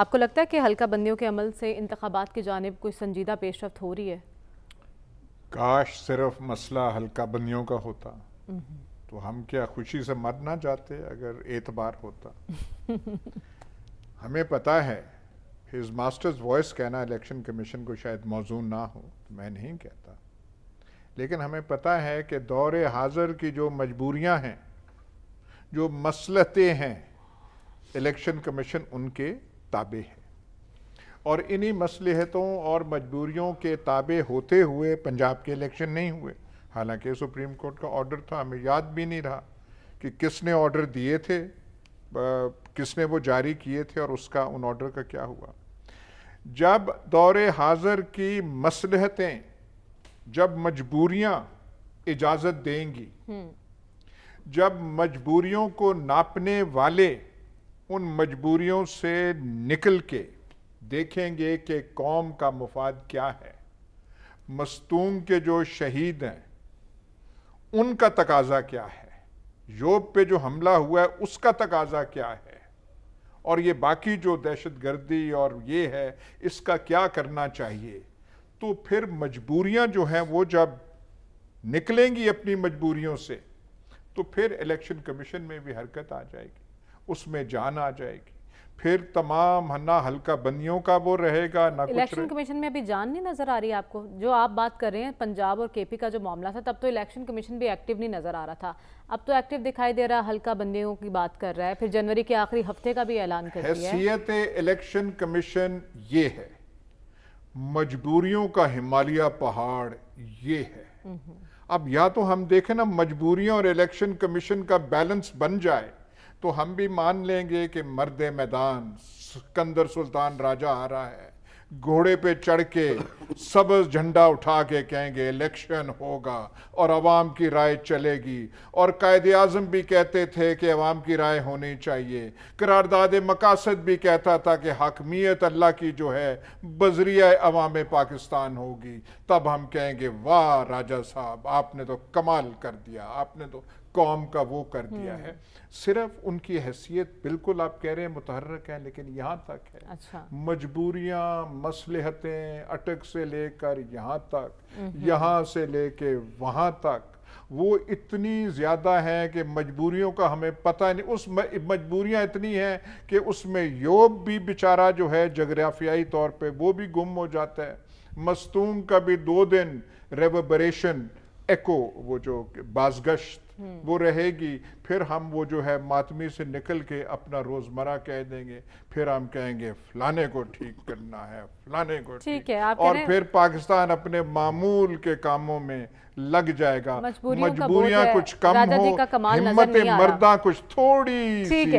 आपको लगता है कि हल्का बंदियों के अमल से इंतबात की जानब कोई संजीदा पेशरफ हो रही है काश सिर्फ मसला हल्का बंदियों का होता तो हम क्या खुशी से मर ना जाते अगर एतबार होता हमें पता है हिज मास्टर्स वॉइस कहना इलेक्शन कमीशन को शायद मौजूद ना हो तो मैं नहीं कहता लेकिन हमें पता है कि दौर हाजिर की जो मजबूरियां हैं जो मसलतें हैं इलेक्शन कमीशन उनके ताबे है और इन्हीं मसलहतों और मजबूरियों के ताबे होते हुए पंजाब के इलेक्शन नहीं हुए हालांकि सुप्रीम कोर्ट का ऑर्डर था हमें याद भी नहीं रहा कि किसने ऑर्डर दिए थे किसने वो जारी किए थे और उसका उन ऑर्डर का क्या हुआ जब दौरे हाजिर की मसलहतें जब मजबूरियां इजाज़त देंगी हम्म। जब मजबूरियों को नापने वाले उन मजबूरियों से निकल के देखेंगे कि कौम का मुफाद क्या है मस्तूम के जो शहीद हैं उनका तकाजा क्या है योब पे जो हमला हुआ है उसका तकाजा क्या है और ये बाकी जो दहशत गर्दी और ये है इसका क्या करना चाहिए तो फिर मजबूरियां जो हैं वो जब निकलेंगी अपनी मजबूरियों से तो फिर इलेक्शन कमीशन में भी हरकत आ जाएगी उसमें जान आ जाएगी फिर तमाम ना हल्का बंदियों का वो रहेगा ना इलेक्शन कमीशन में अभी जान नहीं नजर आ रही आपको जो आप बात कर रहे हैं पंजाब और केपी का जो मामला था तब तो इलेक्शन कमीशन भी एक्टिव नहीं नजर आ रहा था अब तो एक्टिव दिखाई दे रहा हल्का बंदियों की बात कर रहा है फिर जनवरी के आखिरी हफ्ते का भी ऐलान कर हैसियत इलेक्शन कमीशन ये है मजबूरियों का हिमालय पहाड़ ये है हम्म, हम्म। अब या तो हम देखें ना मजबूरियों और इलेक्शन कमीशन का बैलेंस बन जाए तो हम भी मान लेंगे कि मर्द मैदान सिकंदर सुल्तान राजा आ रहा है घोड़े पे चढ़ के सब झंडा उठा के कहेंगे इलेक्शन होगा और आवाम की राय चलेगी और कायद अजम भी कहते थे कि अवाम की राय होनी चाहिए करारदाद मकासद भी कहता था कि हकमियत अल्लाह की जो है बजरिया अवाम पाकिस्तान होगी तब हम कहेंगे वाह राजा साहब आपने तो कमाल कर दिया आपने तो कौम का वो कर दिया हम्म। है सिर्फ उनकी हैसियत बिल्कुल आप कह रहे हैं मुतहरक है लेकिन यहाँ तक है अच्छा। मजबूरियाँ मसलहतें अटक से लेकर यहाँ तक हम्म। यहाँ से लेके वहाँ तक वो इतनी ज़्यादा है कि मजबूरियों का हमें पता नहीं उस मजबूरियां इतनी हैं कि उसमें योग भी बेचारा जो है जगराफियाई तौर पे वो भी गुम हो जाता है मस्तूम का भी दो दिन रेवबरेशन एको वो जो बाजगश्त हम्म। वो रहेगी फिर हम वो जो है मातमी से निकल के अपना रोजमर्रा कह देंगे फिर हम कहेंगे फलाने को ठीक करना है फलाने को ठीक है आप और फिर पाकिस्तान अपने मामूल के कामों में लग जाएगा मजबूरियां कुछ कम हो हिम्मत मर्दा कुछ थोड़ी सी